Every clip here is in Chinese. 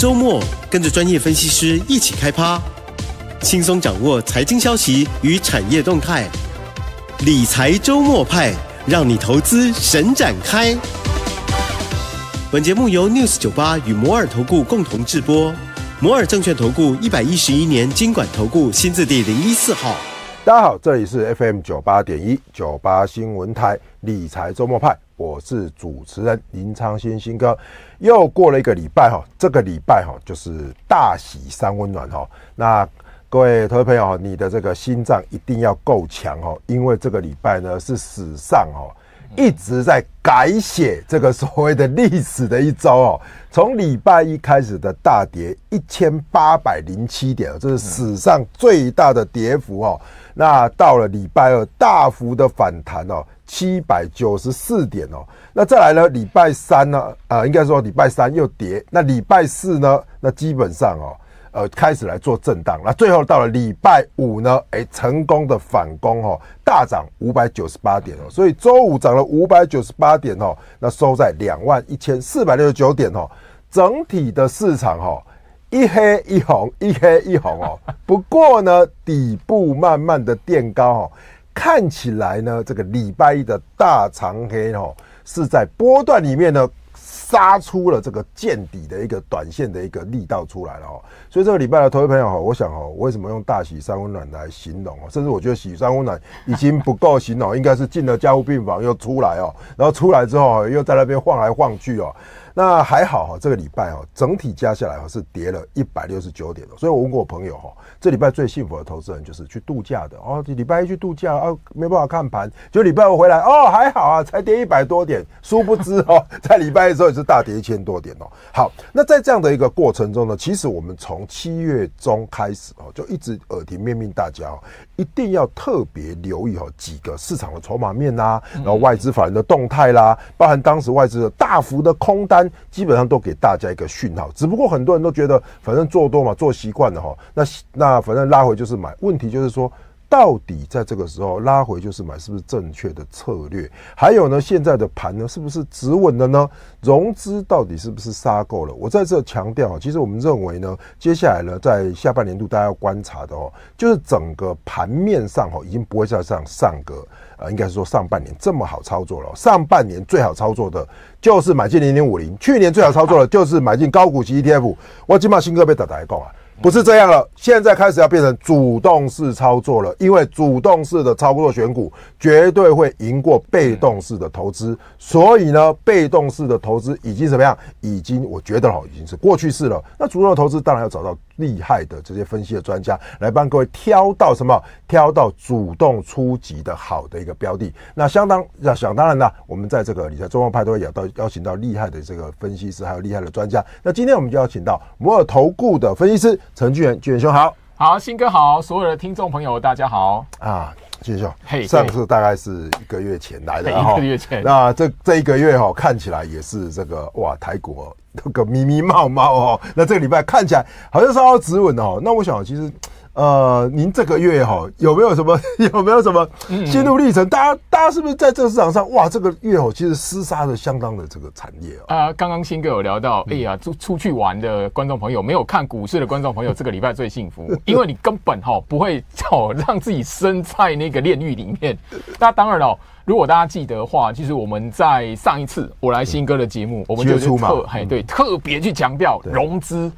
周末跟着专业分析师一起开趴，轻松掌握财经消息与产业动态。理财周末派，让你投资神展开。本节目由 News 九八与摩尔投顾共同制播，摩尔证券投顾一百一十一年经管投顾新字第零一四号。大家好，这里是 FM 九八点一九八新闻台理财周末派。我是主持人林昌新新哥，又过了一个礼拜哈，这个礼拜哈就是大喜三温暖哈。那各位投资朋友你的这个心脏一定要够强哦，因为这个礼拜呢是史上哦。一直在改写这个所谓的历史的一周哦，从礼拜一开始的大跌一千八百零七点这是史上最大的跌幅哦。那到了礼拜二大幅的反弹哦，七百九十四点哦。那再来呢，礼拜三呢，呃，应该说礼拜三又跌。那礼拜四呢，那基本上哦。呃，开始来做震荡那最后到了礼拜五呢？哎，成功的反攻哦，大涨五百九十八点哦。所以周五涨了五百九十八点哦，那收在两万一千四百六十九点哦。整体的市场哈，一黑一红，一黑一红哦。不过呢，底部慢慢的垫高哦，看起来呢，这个礼拜一的大长黑哦，是在波段里面呢扎出了这个见底的一个短线的一个力道出来了哦，所以这个礼拜的投资朋友哈，我想哈，为什么用大喜三温暖来形容哦？甚至我觉得喜三温暖已经不够形容，应该是进了加护病房又出来哦，然后出来之后又在那边晃来晃去哦。那还好哈，这个礼拜哈，整体加下来哈是跌了一百六十九点的。所以我问过朋友哈，这礼拜最幸福的投资人就是去度假的哦。这礼拜一去度假啊，没办法看盘，就礼拜五回来哦，还好啊，才跌一百多点。殊不知哦，在礼拜的时候也是大跌一千多点哦。好，那在这样的一个过程中呢，其实我们从七月中开始哦，就一直耳提面命大家，哦，一定要特别留意几个市场的筹码面啦，然后外资法人的动态啦，包含当时外资的大幅的空单。基本上都给大家一个讯号，只不过很多人都觉得，反正做多嘛，做习惯了哈，那那反正拉回就是买，问题就是说。到底在这个时候拉回就是买，是不是正确的策略？还有呢，现在的盘呢，是不是止稳的呢？融资到底是不是杀够了？我在这强调，其实我们认为呢，接下来呢，在下半年度大家要观察的哦，就是整个盘面上哦，已经不会再像上个，呃，应该是说上半年这么好操作了。上半年最好操作的，就是买进零零五零；去年最好操作的，就是买进高股息 ETF。我今把新歌被大大讲啊。不是这样了，现在开始要变成主动式操作了，因为主动式的操作选股绝对会赢过被动式的投资，所以呢，被动式的投资已经怎么样？已经，我觉得哦，已经是过去式了。那主动投资当然要找到。厉害的这些分析的专家来帮各位挑到什么？挑到主动出击的好的一个标的。那相当要想当然了，我们在这个理财中央派对也到邀请到厉害的这个分析师，还有厉害的专家。那今天我们就邀请到摩尔投顾的分析师陈俊元俊兄，好好新哥好，所有的听众朋友大家好啊，俊兄，嘿，上次大概是一个月前来的哈，一个月前，那这这一个月哈，看起来也是这个哇，台股。这 个迷迷冒冒哦，那这个礼拜看起来好像稍稍止稳哦。那我想，其实，呃，您这个月哈有没有什么 有没有什么心路历程？大家大家是不是在这个市场上哇？这个月哦，其实厮杀的相当的这个惨烈啊！啊，刚刚新哥有聊到，哎呀，出出去玩的观众朋友，没有看股市的观众朋友，这个礼拜最幸福，因为你根本哈不会哦让自己身在那个炼狱里面。那当然了。如果大家记得的话，其实我们在上一次我来新歌的节目，我们就是特嘿对特别去强调融资。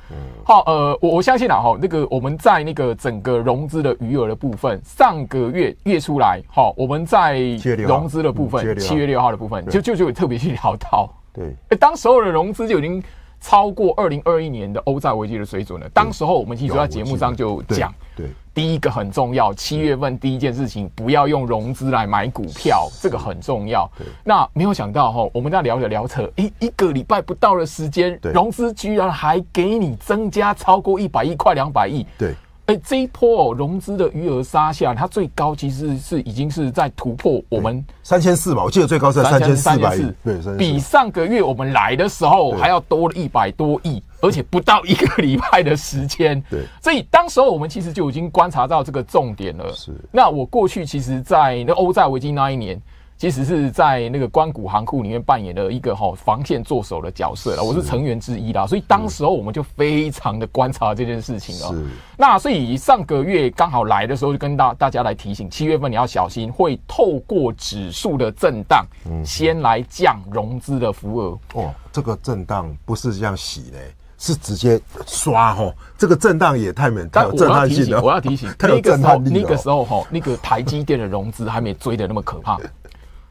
好呃，我我相信了哈，那个我们在那个整个融资的余额的部分，上个月月出来，好我们在融资的部分七月六号的部分就就就特别去聊到，对，当所有的融资就已经。超过二零二一年的欧债危机的水准呢？当时候我们其实在节目上就讲，对，第一个很重要。七月份第一件事情，不要用融资来买股票，这个很重要。那没有想到哈，我们在聊着聊扯，一一个礼拜不到的时间，融资居然还给你增加超过一百亿，快两百亿。对。这一波融资的余额杀下，它最高其实是已经是在突破我们三千四吧，我记得最高是三千四百亿，对，比上个月我们来的时候还要多了一百多亿，而且不到一个礼拜的时间，对，所以当时候我们其实就已经观察到这个重点了。是，那我过去其实，在那欧债危机那一年。其实是在那个关谷行库里面扮演了一个哈防线作手的角色了，我是成员之一啦，所以当时候我们就非常的观察这件事情哦。那所以上个月刚好来的时候就跟大大家来提醒，七月份你要小心会透过指数的震荡，嗯，先来降融资的幅额。哦，这个震荡不是这样洗的，是直接刷吼。这个震荡也太猛，但我要提醒，我要提醒 那个时候那个时候吼，那个台积电的融资还没追的那么可怕。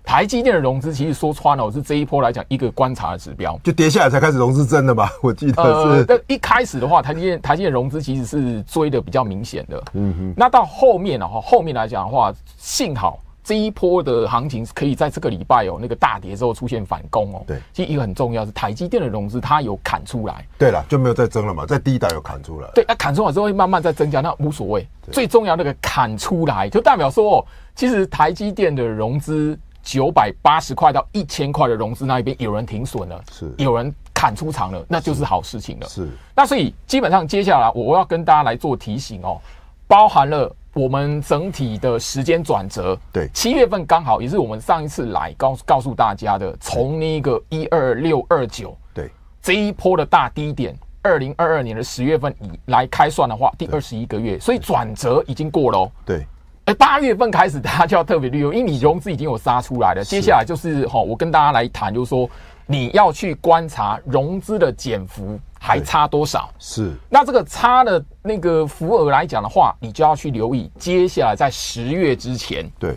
台积电的融资其实说穿了我是这一波来讲一个观察的指标，就跌下来才开始融资真的吧？我记得是。但一开始的话，台积电台积电融资其实是追的比较明显的。嗯哼。那到后面的话，后面来讲的话，幸好这一波的行情可以在这个礼拜有那个大跌之后出现反攻哦。对。其实一个很重要是台积电的融资它有砍出来。对了，就没有再增了嘛，在第一档有砍出来。对，那砍出来之后慢慢再增加，那无所谓。最重要那个砍出来就代表说，其实台积电的融资。九百八十块到一千块的融资那一边，有人停损了，是有人砍出场了，那就是好事情了。是，那所以基本上接下来我要跟大家来做提醒哦，包含了我们整体的时间转折。对，七月份刚好也是我们上一次来告告诉大家的，从那个一二六二九，对，这一波的大低点，二零二二年的十月份以来开算的话，第二十一个月，所以转折已经过了。对。八月份开始，大家就要特别利用，因为你融资已经有杀出来了。接下来就是哈，我跟大家来谈，就是说你要去观察融资的减幅还差多少。是，那这个差的那个幅额来讲的话，你就要去留意。接下来在十月之前，对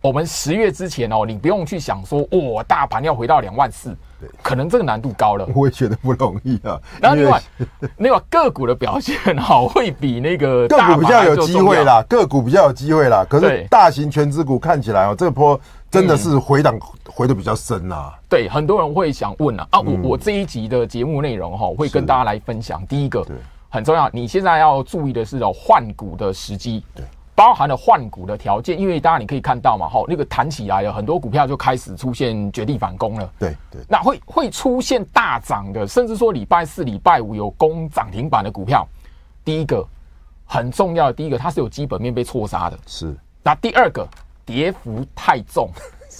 我们十月之前哦，你不用去想说，我大盘要回到两万四。可能这个难度高了，我也觉得不容易啊。然后另外，另外个股的表现好会比那个个股比较有机会啦，个股比较有机会啦。可是大型全资股看起来哦，这个坡真的是回档回的比较深啊。对，很多人会想问啊，啊，我我这一集的节目内容哈，会跟大家来分享。第一个，对，很重要。你现在要注意的是换股的时机。对。包含了换股的条件，因为大然你可以看到嘛，吼，那个弹起来了很多股票就开始出现绝地反攻了。对对，那会会出现大涨的，甚至说礼拜四、礼拜五有攻涨停板的股票。第一个很重要的，第一个它是有基本面被错杀的，是。那第二个跌幅太重。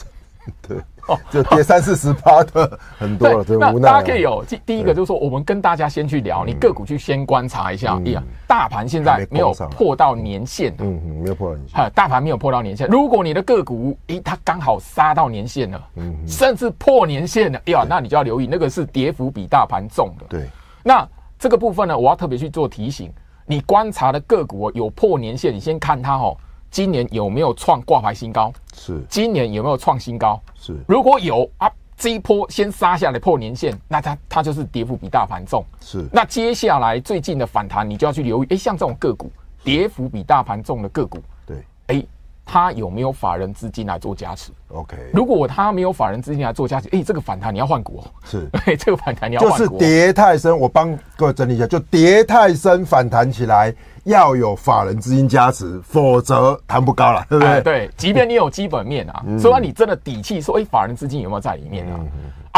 对。哦，就跌三四十八的 很多了，对。那大家可以有第第一个就是说，我们跟大家先去聊，你个股去先观察一下。哎呀，大盘现在没有破到年线，嗯，没有破到年。哈，大盘没有破到年线。如果你的个股，咦，它刚好杀到年线了，嗯，甚至破年线了，哎呀，那你就要留意，那个是跌幅比大盘重的。对。那这个部分呢，我要特别去做提醒，你观察的个股有破年线，你先看它哦。今年有没有创挂牌新高？是。今年有没有创新高？是。如果有啊，这一波先杀下来破年线，那它它就是跌幅比大盘重。是。那接下来最近的反弹，你就要去留意。哎，像这种个股跌幅比大盘重的个股，对，哎。他有没有法人资金来做加持？OK，如果他没有法人资金来做加持，诶，这个反弹你要换股哦。是，这个反弹你要就是跌太深，我帮各位整理一下，就跌太深反弹起来要有法人资金加持，否则弹不高了，对不对？对，即便你有基本面啊，虽然你真的底气说，诶，法人资金有没有在里面啊？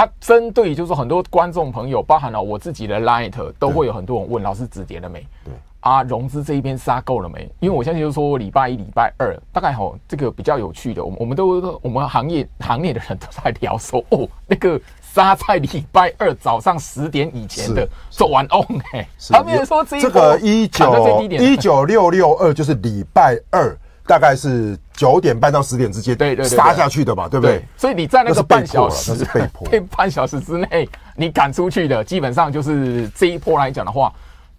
啊，针对就是很多观众朋友，包含了我自己的 l i g h t 都会有很多人问，老师止跌了没？对。啊，融资这一边杀够了没？因为我相信，就是说礼拜一、礼拜二，大概吼，这个比较有趣的，我们我们都我们行业行业的人都在聊说，哦，那个杀在礼拜二早上十点以前的，做完 on，哎，他们也说这一这个一九一九六六二就是礼拜二，大概是九点半到十点之间，对对杀下去的嘛，对不对？所以你在那个半小时，那是被 半小时之内你赶出去的，基本上就是这一波来讲的话。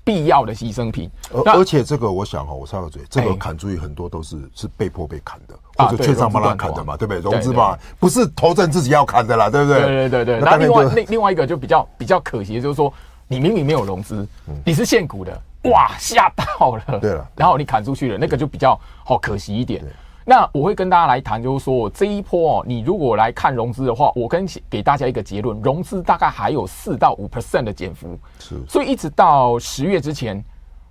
必要的牺牲品，而而且这个我想哈，我插个嘴，这个砍出去很多都是是被迫被砍的，或者券商不拉砍的嘛，对不对？融资嘛，不是投资自己要砍的啦，对不对？对对对对。那另外另另外一个就比较比较可惜，就是说你明明没有融资，你是限股的，哇吓到了，对了，然后你砍出去了，那个就比较好可惜一点。那我会跟大家来谈，就是说这一波哦，你如果来看融资的话，我跟给大家一个结论，融资大概还有四到五 percent 的减幅。是。所以一直到十月之前，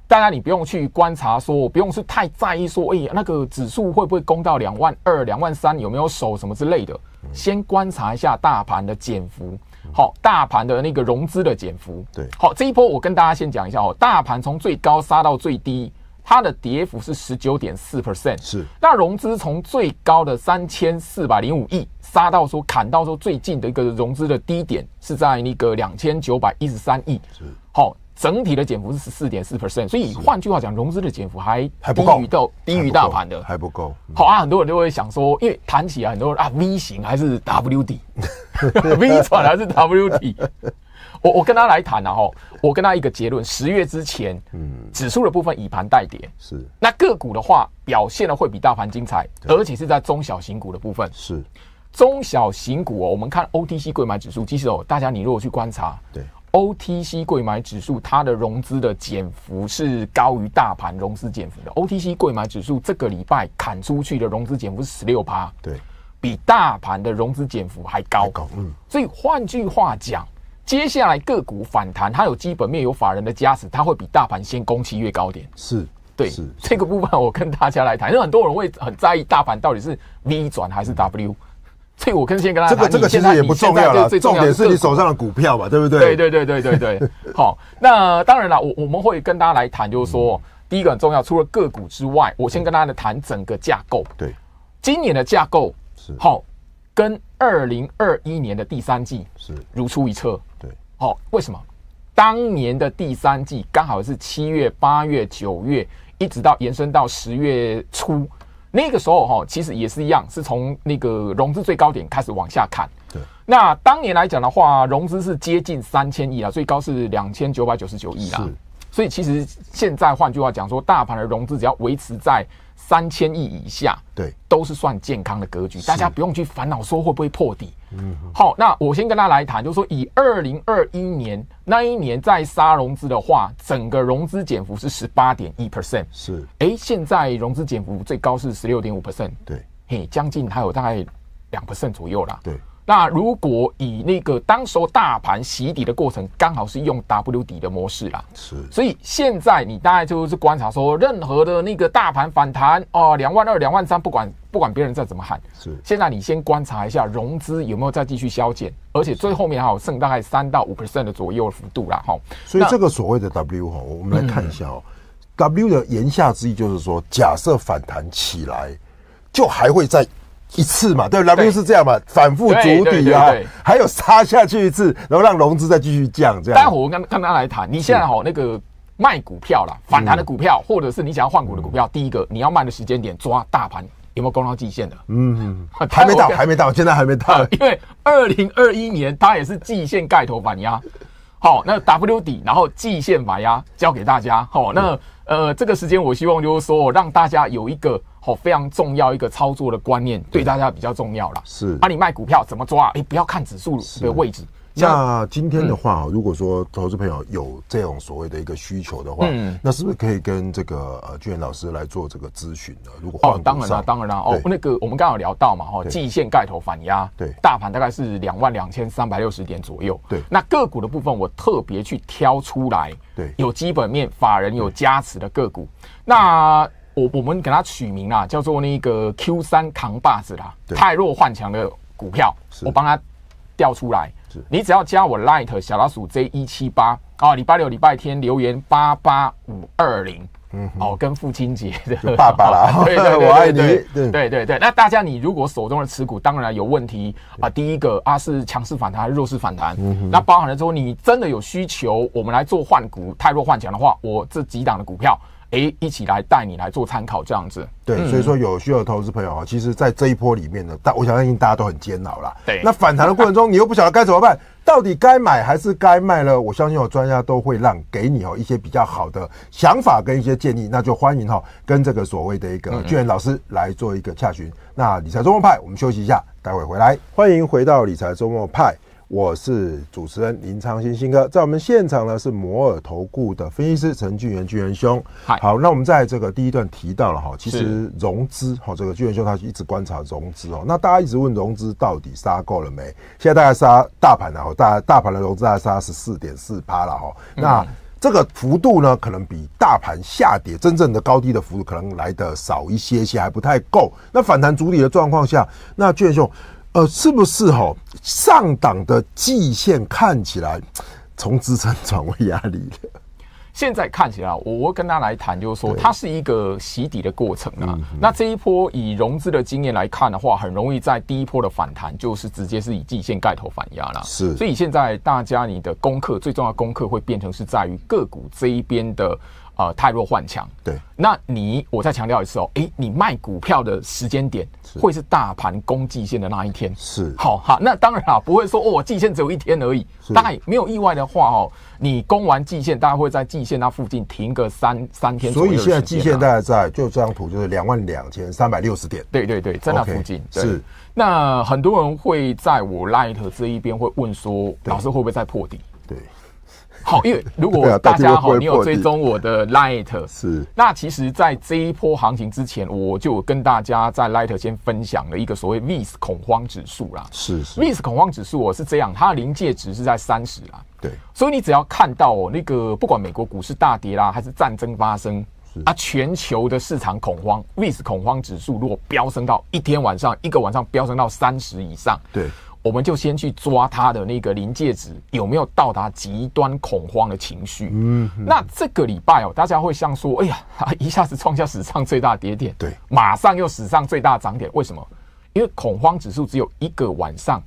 大家你不用去观察，说不用是太在意，说哎那个指数会不会攻到两万二、两万三，有没有守什么之类的，先观察一下大盘的减幅，好，大盘的那个融资的减幅。对。好，这一波我跟大家先讲一下哦，大盘从最高杀到最低。它的跌幅是十九点四 percent，是那融资从最高的三千四百零五亿杀到说砍到说最近的一个融资的低点是在那个两千九百一十三亿，是好整体的减幅是十四点四 percent，所以换句话讲，融资的减幅还还不够到低于大盘的，还不够。好啊，很多人都会想说，因为谈起来很多人啊，V 型还是 W 底，V 转还是 W 底。我我跟他来谈，然后我跟他一个结论：十月之前，嗯，指数的部分以盘带跌是；那个股的话，表现的会比大盘精彩，而且是在中小型股的部分是。中小型股哦，我们看 OTC 贵买指数，其实哦，大家你如果去观察，对 OTC 贵买指数，它的融资的减幅是高于大盘融资减幅的。OTC 贵买指数这个礼拜砍出去的融资减幅是十六%，对，比大盘的融资减幅还高。嗯，所以换句话讲。接下来个股反弹，它有基本面、有法人的加持，它会比大盘先攻起越高点。是对，是这个部分，我跟大家来谈。因为很多人会很在意大盘到底是 V 转还是 W，所以我跟先跟大家谈。这个这个其实也不重要了，最重点是你手上的股票吧，对不对？对对对对对对。好，那当然了，我我们会跟大家来谈，就是说，第一个很重要，除了个股之外，我先跟大家谈整个架构。对，今年的架构是好，跟二零二一年的第三季是如出一辙。哦，为什么？当年的第三季刚好是七月、八月、九月，一直到延伸到十月初，那个时候哈，其实也是一样，是从那个融资最高点开始往下砍。对。那当年来讲的话，融资是接近三千亿啊，最高是两千九百九十九亿啊。所以其实现在换句话讲，说大盘的融资只要维持在三千亿以下，对，都是算健康的格局，大家不用去烦恼说会不会破底。嗯，好，那我先跟他来谈，就说以二零二一年那一年在杀融资的话，整个融资减幅是十八点一 percent，是，哎，现在融资减幅最高是十六点五 percent，对，嘿，将近还有大概两 percent 左右啦，对，那如果以那个当时大盘洗底的过程，刚好是用 W 底的模式啦，是，所以现在你大概就是观察说，任何的那个大盘反弹哦，两万二、两万三，不管。不管别人再怎么喊，是现在你先观察一下融资有没有再继续消减，而且最后面还有剩大概三到五 percent 的左右的幅度啦，哈。所以这个所谓的 W 哈，我们来看一下哦。W 的言下之意就是说，假设反弹起来，就还会再一次嘛？对，W 是这样嘛？反复主底啊，还有杀下去一次，然后让融资再继续降这样。待会我跟跟他来谈。你现在好那个卖股票啦，反弹的股票或者是你想要换股的股票，第一个你要卖的时间点，抓大盘。有没有攻到极限的？嗯，还没到，还没到，现在还没到。因为二零二一年它也是极限盖头反压，好，那 W 底，然后极限反压交给大家。好，那呃，这个时间我希望就是说，让大家有一个好非常重要一个操作的观念，对大家比较重要了。是，那你卖股票怎么抓？哎，不要看指数的位置。那今天的话如果说投资朋友有这种所谓的一个需求的话，那是不是可以跟这个呃俊彦老师来做这个咨询呢？如果哦，当然啦，当然啦。哦，那个我们刚好聊到嘛哈，季线盖头反压，对，大盘大概是两万两千三百六十点左右，对，那个股的部分我特别去挑出来，对，有基本面、法人有加持的个股，那我我们给它取名啊，叫做那个 Q 三扛把子啦，太弱换强的股票，我帮它调出来。你只要加我 light 小老鼠 Z 一七八啊，礼拜六、礼拜天留言八八五二零，哦，跟父亲节的爸爸啦，对 对，我爱你，对对对那大家，你如果手中的持股当然有问题啊，第一个啊是强势反弹还是弱势反弹？那包含了后，你真的有需求，我们来做换股，太弱换强的话，我这几档的股票。哎，一起来带你来做参考，这样子。对，所以说有需要投资朋友啊，其实，在这一波里面呢，大我相信大家都很煎熬啦。对，那反弹的过程中，你又不晓得该怎么办，到底该买还是该卖呢？我相信有专家都会让给你哦一些比较好的想法跟一些建议，那就欢迎哈跟这个所谓的一个巨元老师来做一个洽询。那理财周末派，我们休息一下，待会回来，欢迎回到理财周末派。我是主持人林昌新新哥，在我们现场呢是摩尔投顾的分析师陈俊元俊元兄。好，那我们在这个第一段提到了哈，其实融资哈，这个俊元兄他一直观察融资哦。那大家一直问融资到底杀够了没？现在大家杀大盘的哈，大大盘的融资大概杀十四点四趴了哈。那这个幅度呢，可能比大盘下跌真正的高低的幅度可能来的少一些些，还不太够。那反弹主体的状况下，那俊元兄。呃，是不是哈上档的季线看起来从支撑转为压力了？现在看起来，我我跟他来谈，就是说它是一个洗底的过程啊。那这一波以融资的经验来看的话，很容易在第一波的反弹就是直接是以季线盖头反压了。是，所以现在大家你的功课最重要功课会变成是在于个股这一边的。呃，太弱换强。对，那你我再强调一次哦，哎，你卖股票的时间点会是大盘攻季线的那一天。是，好哈。那当然啊，不会说哦，我纪线只有一天而已。大概没有意外的话哦，你攻完季线，大家会在季线那附近停个三三天左右。所以现在季线大概在，就这张图就是两万两千三百六十点。对对对，在那附近。是，那很多人会在我 l i g h t 这一边会问说，老师会不会再破底？对。好，因为如果大家好，你有追踪我的 Light 是，那其实，在这一波行情之前，我就跟大家在 Light 先分享了一个所谓 v i s 恐慌指数啦。是 v i s 恐慌指数我是这样，它的临界值是在三十啦。对，所以你只要看到那个不管美国股市大跌啦，还是战争发生啊，全球的市场恐慌 v i s 恐慌指数如果飙升到一天晚上一个晚上飙升到三十以上，对。我们就先去抓它的那个临界值，有没有到达极端恐慌的情绪？嗯，那这个礼拜哦，大家会像说，哎呀，一下子创下史上最大跌点，对，马上又史上最大涨点，为什么？因为恐慌指数只有一个晚上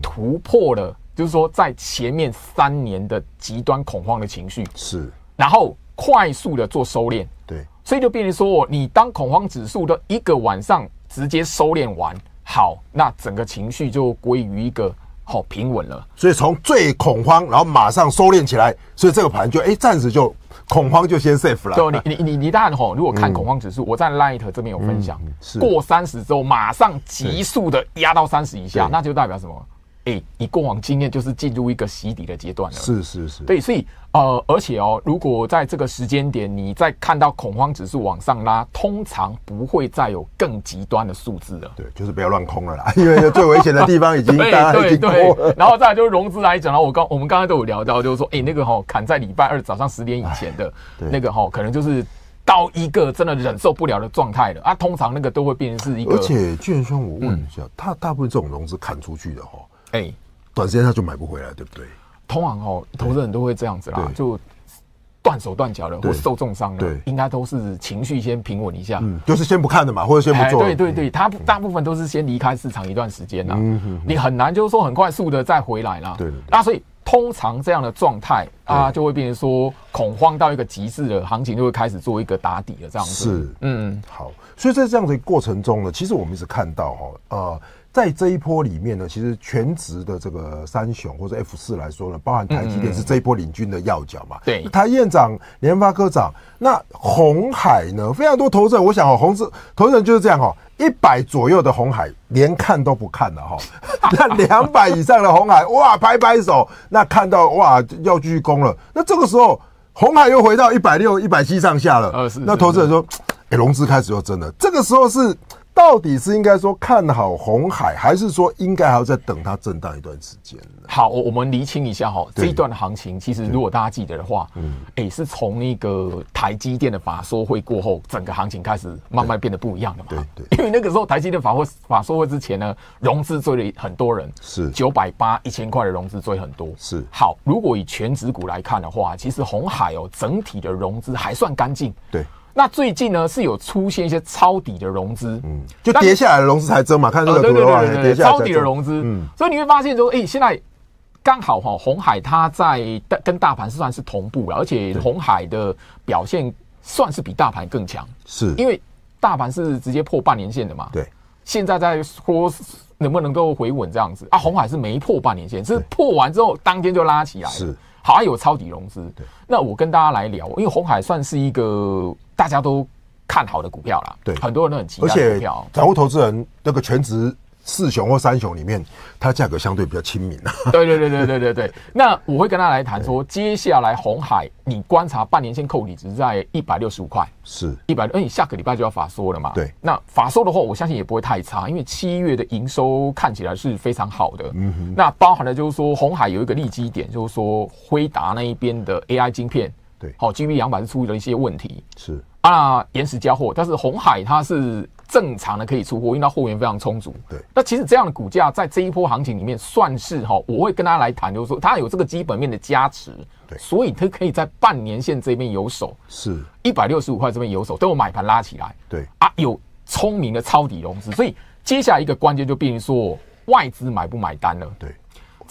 突破了，就是说在前面三年的极端恐慌的情绪是，然后快速的做收敛，对，所以就变成说，你当恐慌指数的一个晚上直接收敛完。好，那整个情绪就归于一个好平稳了。所以从最恐慌，然后马上收敛起来，所以这个盘就哎暂时就恐慌就先 safe 了。对，你你你你当然吼，如果看恐慌指数，我在 l i t 这边有分享，过三十之后马上急速的压到三十以下，那就代表什么？哎，你过往经验就是进入一个洗底的阶段了。是是是，对，所以呃，而且哦，如果在这个时间点，你再看到恐慌指数往上拉，通常不会再有更极端的数字了。对，就是不要乱空了啦，因为最危险的地方已经大家已经然后再就是融资来讲了，我刚我们刚才都有聊到，就是说，哎，那个哈砍在礼拜二早上十点以前的那个哈，可能就是到一个真的忍受不了的状态了啊。通常那个都会变成是一个。而且券商我问一下，他大部分这种融资砍出去的哈？哎，短时间他就买不回来，对不对？通常哦，投资人都会这样子啦，就断手断脚的，或受重伤的，应该都是情绪先平稳一下，就是先不看的嘛，或者先不做。对对对，他大部分都是先离开市场一段时间啦，你很难就是说很快速的再回来啦。对。那所以通常这样的状态啊，就会变成说恐慌到一个极致的行情，就会开始做一个打底了这样子。是，嗯，好。所以在这样的过程中呢，其实我们一直看到哈，呃。在这一波里面呢，其实全职的这个三雄或者 F 四来说呢，包含台积电是这一波领军的要角嘛。对，台院长、联发科长，那红海呢，非常多投资人，我想哦，红资投资人就是这样哈，一百左右的红海连看都不看了哈，那两百以上的红海，哇，拍拍手，那看到哇要鞠躬了，那这个时候红海又回到一百六、一百七上下了，那投资人说，哎，融资开始又真的，这个时候是。到底是应该说看好红海，还是说应该还要再等它震荡一段时间呢？好，我们厘清一下哈，这一段行情其实如果大家记得的话，嗯，哎，是从那个台积电的法说会过后，整个行情开始慢慢变得不一样的嘛？对对。因为那个时候台积电法会法说会之前呢，融资追了很多人是九百八一千块的融资追很多是。好，如果以全指股来看的话，其实红海哦整体的融资还算干净。对。那最近呢是有出现一些抄底的融资，嗯，就跌下来融资才增嘛，看这个图啊，对对对对，抄底的融资，嗯，所以你会发现说，哎，现在刚好哈，红海它在大跟大盘算是同步了，而且红海的表现算是比大盘更强，是，因为大盘是直接破半年线的嘛，对，现在在说能不能够回稳这样子啊，红海是没破半年线，是破完之后当天就拉起来，是。好，有抄底融资。那我跟大家来聊，因为红海算是一个大家都看好的股票啦。对，很多人都很期待股票。然后投资人那个全职。四雄或三雄里面，它价格相对比较亲民啊。对对对对对对对。那我会跟他来谈说，接下来红海，你观察半年线扣底值在一百六十五块，是一百六，那你下个礼拜就要法收了嘛？对。那法收的话，我相信也不会太差，因为七月的营收看起来是非常好的。嗯哼。那包含了就是说，红海有一个利基点，就是说辉达那一边的 AI 晶片。对。好，晶片两百是出于了一些问题。是。啊，延时交货，但是红海它是。正常的可以出货，因为它货源非常充足。对，那其实这样的股价在这一波行情里面算是哈，我会跟大家来谈，就是说它有这个基本面的加持，对，所以它可以在半年线这边有手，是一百六十五块这边有手，都有买盘拉起来，对，啊，有聪明的抄底融资，所以接下来一个关键就变成说外资买不买单了，对。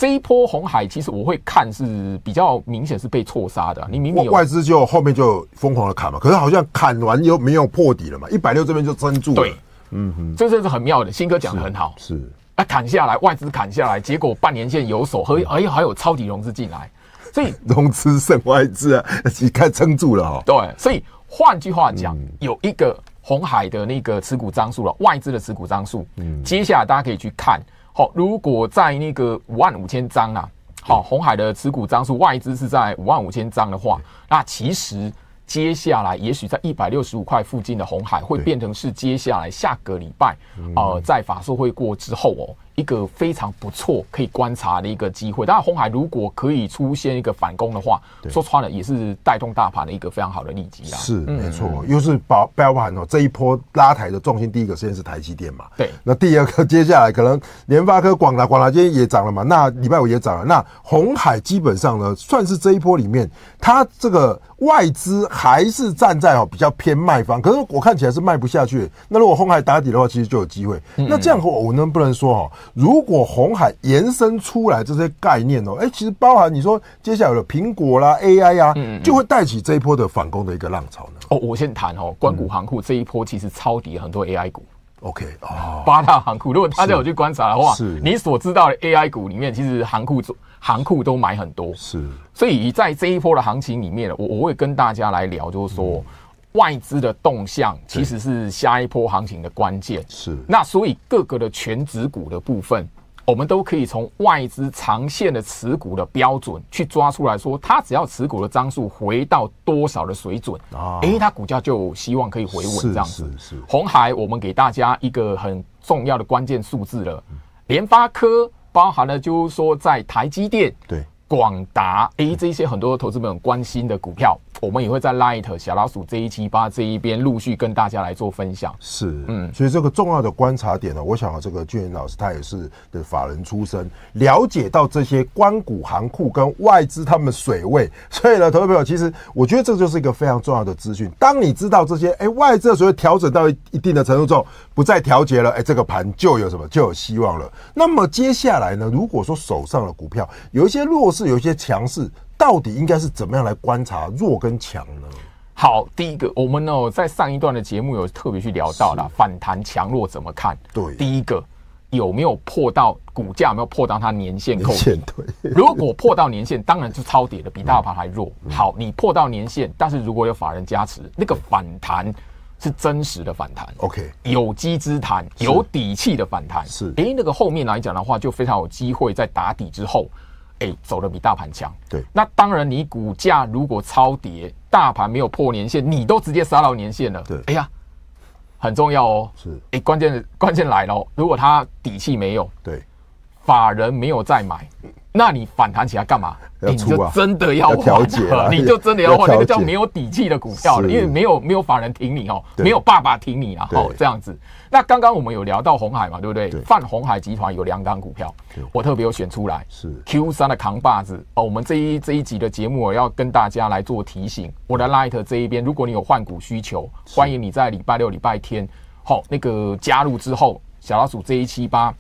这一波红海，其实我会看是比较明显是被错杀的。你明明外资就后面就疯狂的砍嘛，可是好像砍完又没有破底了嘛，一百六这边就撑住了。对，嗯哼，这真是很妙的。新哥讲的很好，是啊，砍下来外资砍下来，结果半年线有手，和哎还有超底融资进来，所以 融资胜外资啊，你 看撑住了哈。对，所以换句话讲，有一个红海的那个持股张数了，外资的持股张数，嗯，接下来大家可以去看。哦，如果在那个五万五千张啊，好，红海的持股张数外资是在五万五千张的话，那其实接下来也许在一百六十五块附近的红海会变成是接下来下个礼拜，呃，在法硕会过之后哦。一个非常不错可以观察的一个机会。当然，红海如果可以出现一个反攻的话，说穿了也是带动大盘的一个非常好的利基啊。是没错，又是包包含哦，这一波拉抬的重心，第一个先是台积电嘛。对。那第二个，接下来可能联发科、广达、广达今天也涨了嘛？那礼拜五也涨了。那红海基本上呢，算是这一波里面，它这个外资还是站在哦比较偏卖方，可是我看起来是卖不下去。那如果红海打底的话，其实就有机会。那这样话，我能不能说哦？如果红海延伸出来这些概念哦，哎，其实包含你说接下来的苹果啦、AI 呀，就会带起这一波的反攻的一个浪潮呢。哦，我先谈哦，关谷航库这一波其实抄底很多 AI 股。OK，哦，八大航库，如果大家有去观察的话，是，你所知道的 AI 股里面，其实航库、航库都买很多。是，所以在这一波的行情里面我我会跟大家来聊，就是说。外资的动向其实是下一波行情的关键，是。那所以各个的全值股的部分，我们都可以从外资长线的持股的标准去抓出来，说它只要持股的张数回到多少的水准，哎，它股价就希望可以回稳这样子。是是是。红海，我们给大家一个很重要的关键数字了。联发科包含了，就是说在台积电。对。广达 A 这些很多投资们很关心的股票，我们也会在 l i t 小老鼠这一期八这一边陆续跟大家来做分享。是，嗯，所以这个重要的观察点呢，我想这个俊仁老师他也是的法人出身，了解到这些关谷行库跟外资他们水位，所以呢，投资朋友其实我觉得这就是一个非常重要的资讯。当你知道这些，哎，外资所以调整到一定的程度之后。不再调节了，哎，这个盘就有什么，就有希望了。那么接下来呢？如果说手上的股票有一些弱势，有一些强势，到底应该是怎么样来观察弱跟强呢？好，第一个，我们呢在上一段的节目有特别去聊到了反弹强弱怎么看。对，第一个有没有破到股价？有没有破到它年限？年如果破到年限，当然是超跌的，比大盘还弱。好，你破到年限，但是如果有法人加持，那个反弹。是真实的反弹，OK，有机之谈，有底气的反弹是。哎，那个后面来讲的话，就非常有机会在打底之后，哎，走的比大盘强。对，那当然，你股价如果超跌，大盘没有破年线，你都直接杀到年线了。对，哎呀，很重要哦。是，哎，关键关键来了，如果它底气没有，对。法人没有再买，那你反弹起来干嘛？你就真的要调节，你就真的要换 那个叫没有底气的股票了，因为没有没有法人挺你哦，没有爸爸挺你啊，哦这样子。那刚刚我们有聊到红海嘛，对不对？泛红海集团有两档股票，我特别有选出来是 Q 三的扛把子哦。我们这一这一集的节目，我要跟大家来做提醒。我的 Light 这一边，如果你有换股需求，欢迎你在礼拜六、礼拜天好那个加入之后，小老鼠这一期吧。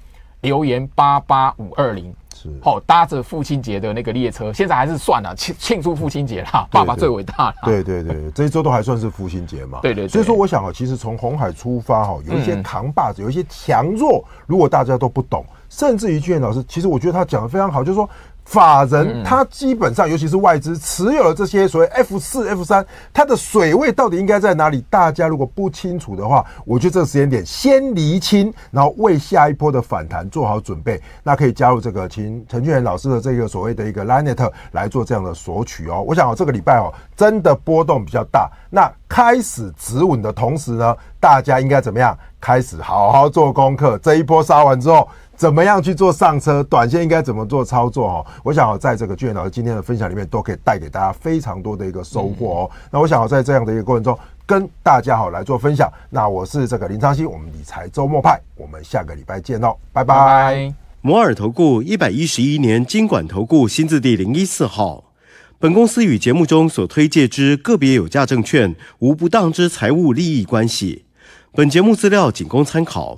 留言八八五二零是好搭着父亲节的那个列车，现在还是算了，庆庆祝父亲节啦，爸爸最伟大了。对对对，这一周都还算是父亲节嘛。对对，所以说我想啊，其实从红海出发哈，有一些扛把子，有一些强弱，如果大家都不懂，甚至于俊彦老师，其实我觉得他讲的非常好，就是说。法人他基本上，尤其是外资持有了这些所谓 F 四、F 三，它的水位到底应该在哪里？大家如果不清楚的话，我觉得这个时间点先厘清，然后为下一波的反弹做好准备。那可以加入这个，请陈俊元老师的这个所谓的一个 l i n e t 来做这样的索取哦。我想这个礼拜哦，真的波动比较大。那开始止稳的同时呢，大家应该怎么样？开始好好做功课。这一波杀完之后。怎么样去做上车？短线应该怎么做操作？哈，我想好在这个俊老师今天的分享里面，都可以带给大家非常多的一个收获哦。那我想好在这样的一个过程中，跟大家好来做分享。那我是这个林昌熙，我们理财周末派，我们下个礼拜见喽，拜拜。摩尔投顾一百一十一年经管投顾新字第零一四号，本公司与节目中所推介之个别有价证券无不当之财务利益关系，本节目资料仅供参考。